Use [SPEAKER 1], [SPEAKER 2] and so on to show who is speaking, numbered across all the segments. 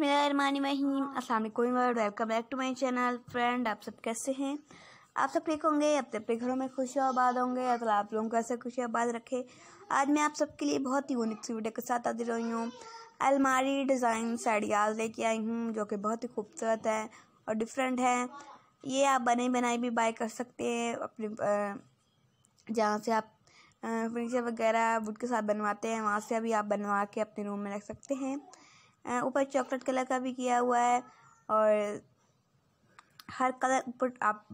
[SPEAKER 1] बसमीम असल welcome back to my channel friend आप सब कैसे हैं आप सब ठीक होंगे अपने अपने घरों में खुश आबाद होंगे अगर आप लोगों को ऐसे खुश आबाद रखे आज मैं आप सबके लिए बहुत ही यूनिक सी वीडियो के साथ आती रही हूँ अलमारी डिज़ाइन साड़ियाज लेके आई हूँ जो कि बहुत ही खूबसूरत है और डिफरेंट है ये आप बने बनाए भी बाय कर सकते हैं अपने जहाँ से आप फर्नीचर वगैरह वुड के साथ बनवाते हैं वहाँ से अभी आप बनवा के अपने रूम में रख सकते हैं ऊपर चॉकलेट कलर का भी किया हुआ है और हर कलर ऊपर आप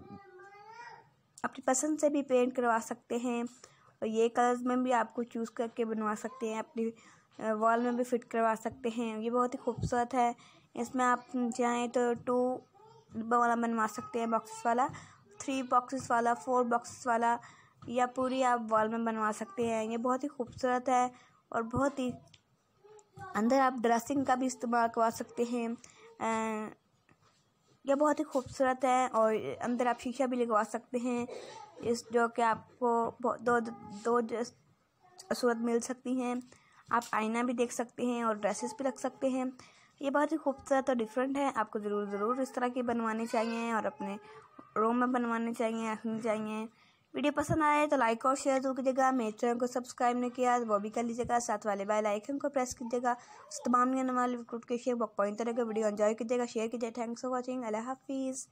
[SPEAKER 1] अपनी पसंद से भी पेंट करवा सकते हैं और ये कलर्स में भी आपको चूज़ करके बनवा सकते हैं अपनी वॉल में भी फिट करवा सकते हैं ये बहुत ही खूबसूरत है इसमें आप चाहें तो टू वाला बनवा सकते हैं बॉक्सेस वाला थ्री बॉक्सेस वाला फोर बॉक्सेस वाला या पूरी आप वॉल में बनवा सकते हैं ये बहुत ही खूबसूरत है और बहुत ही अंदर आप ड्रेसिंग का भी इस्तेमाल करवा सकते हैं यह बहुत ही खूबसूरत है और अंदर आप शीशा भी लगवा सकते हैं इस जो कि आपको दो दो सूरत मिल सकती हैं आप आईना भी देख सकते हैं और ड्रेसेस भी रख सकते हैं ये बहुत ही खूबसूरत और डिफरेंट है आपको ज़रूर ज़रूर इस तरह के बनवाने चाहिए और अपने रूम में बनवाने चाहिए रखनी चाहिए वीडियो पसंद आए तो लाइक और शेयर जरूर कीजिएगा मेरे चैनल को सब्सक्राइब नहीं किया वो भी कर लीजिएगा साथ वाले बाय लाइकन को प्रेस कीजिएगा उस तमाम वाले पॉइंट वीडियो एंजॉय कीजिएगा शेयर कीजिए थैंक्स फॉर वॉचिंग अल्लाह हाफिज़